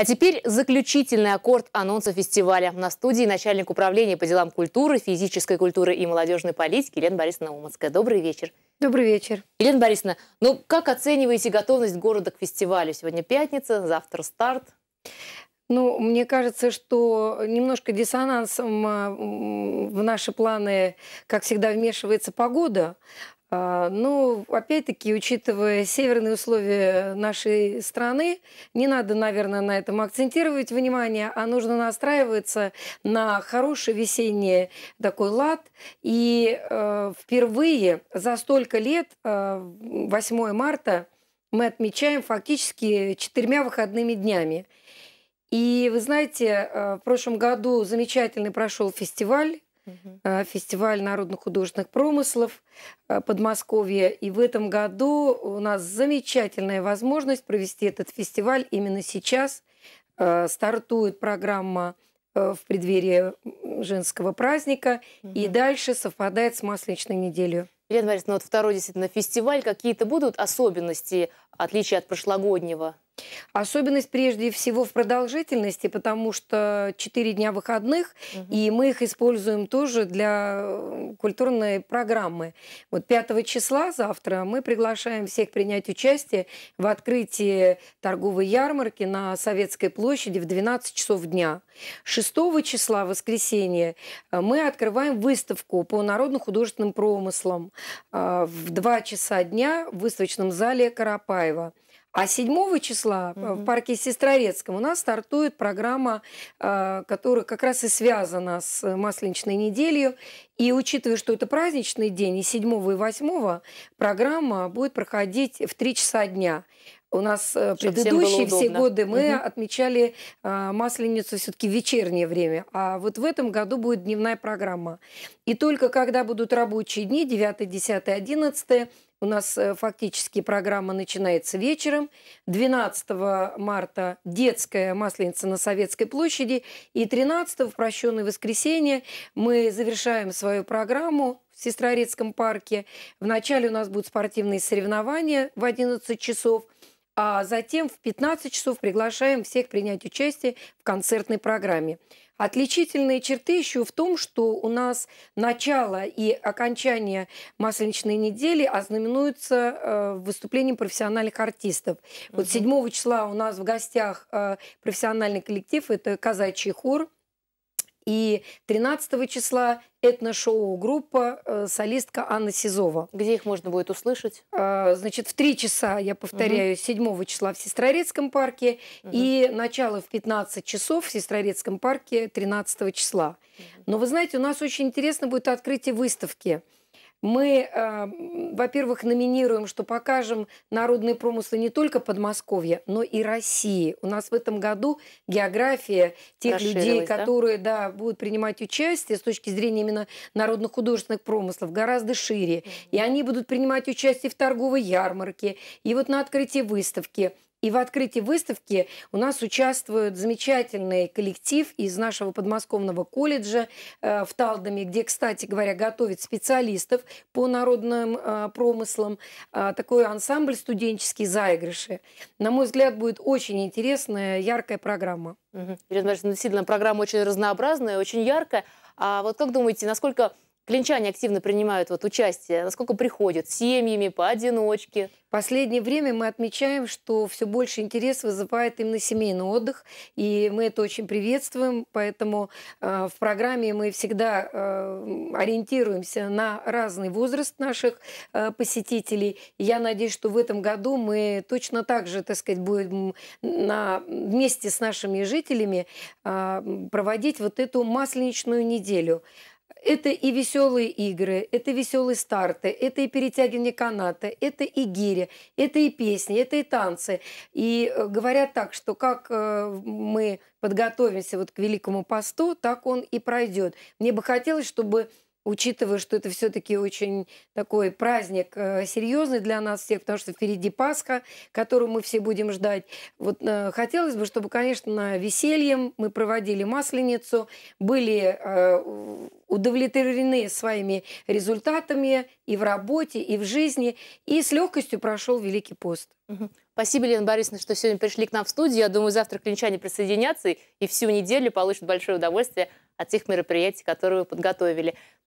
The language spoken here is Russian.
А теперь заключительный аккорд анонса фестиваля. На студии начальник управления по делам культуры, физической культуры и молодежной политики Елена Борисовна Уманская. Добрый вечер. Добрый вечер. Елена Борисовна, ну как оцениваете готовность города к фестивалю? Сегодня пятница, завтра старт. Ну, мне кажется, что немножко диссонансом а, в наши планы, как всегда, вмешивается погода. А, ну, опять-таки, учитывая северные условия нашей страны, не надо, наверное, на этом акцентировать внимание, а нужно настраиваться на хороший весенний такой лад. И э, впервые за столько лет, э, 8 марта, мы отмечаем фактически четырьмя выходными днями. И вы знаете, э, в прошлом году замечательный прошел фестиваль Э, фестиваль народно-художественных промыслов э, Подмосковья. И в этом году у нас замечательная возможность провести этот фестиваль именно сейчас. Э, стартует программа в преддверии женского праздника и дальше совпадает с масленичной неделей. Елена Борисовна, вот второй действительно фестиваль. Какие-то будут особенности, отличия от прошлогоднего? Особенность прежде всего в продолжительности, потому что 4 дня выходных, угу. и мы их используем тоже для э, культурной программы. Вот 5 числа завтра мы приглашаем всех принять участие в открытии торговой ярмарки на Советской площади в 12 часов дня. 6 числа, воскресенье, э, мы открываем выставку по народно-художественным промыслам э, в 2 часа дня в выставочном зале Карапаева. А 7 числа угу. в парке Сестрорецком у нас стартует программа, э, которая как раз и связана с масленичной неделей. И учитывая, что это праздничный день, и 7 и 8 программа будет проходить в 3 часа дня. У нас э, Чтобы предыдущие все годы мы угу. отмечали э, масленицу все-таки в вечернее время, а вот в этом году будет дневная программа. И только когда будут рабочие дни, 9, 10, 11, у нас э, фактически программа начинается вечером. 12 марта детская масленица на Советской площади. И 13 в прощенное воскресенье мы завершаем свою программу в Сестрорецком парке. Вначале у нас будут спортивные соревнования в 11 часов а затем в 15 часов приглашаем всех принять участие в концертной программе. Отличительные черты еще в том, что у нас начало и окончание масленичной недели ознаменуются э, выступлением профессиональных артистов. Вот 7 числа у нас в гостях э, профессиональный коллектив, это казачий хор – и 13 числа этно-шоу группа э, солистка Анна Сизова. Где их можно будет услышать? Э, значит, в 3 часа, я повторяю, угу. 7 числа в Сестрорецком парке угу. и начало в 15 часов в Сестрорецком парке 13 числа. Угу. Но вы знаете, у нас очень интересно будет открытие выставки. Мы, э, во-первых, номинируем, что покажем народные промыслы не только Подмосковья, но и России. У нас в этом году география тех людей, да? которые да, будут принимать участие с точки зрения именно народных художественных промыслов, гораздо шире. Mm -hmm. И они будут принимать участие в торговой ярмарке, и вот на открытии выставки – и в открытии выставки у нас участвует замечательный коллектив из нашего подмосковного колледжа э, в Талдоме, где, кстати говоря, готовят специалистов по народным э, промыслам. А, такой ансамбль «Студенческие заигрыши». На мой взгляд, будет очень интересная, яркая программа. Угу. Ирина Марьевна, действительно, программа очень разнообразная, очень яркая. А вот как думаете, насколько Клинчане активно принимают вот участие. Насколько приходят? Семьями, поодиночке? В последнее время мы отмечаем, что все больше интерес вызывает именно семейный отдых, и мы это очень приветствуем, поэтому э, в программе мы всегда э, ориентируемся на разный возраст наших э, посетителей. я надеюсь, что в этом году мы точно так же, так сказать, будем на, вместе с нашими жителями э, проводить вот эту масленичную неделю. Это и веселые игры, это веселые старты, это и перетягивание каната, это и гири, это и песни, это и танцы. И э, говорят так, что как э, мы подготовимся вот к Великому посту, так он и пройдет. Мне бы хотелось, чтобы учитывая, что это все-таки очень такой праздник э, серьезный для нас всех, потому что впереди Пасха, которую мы все будем ждать. Вот э, хотелось бы, чтобы, конечно, весельем мы проводили Масленицу, были э, удовлетворены своими результатами и в работе, и в жизни, и с легкостью прошел Великий пост. Спасибо, Лена Борисовна, что сегодня пришли к нам в студию. Я думаю, завтра клинчане присоединятся и всю неделю получат большое удовольствие от тех мероприятий, которые вы подготовили.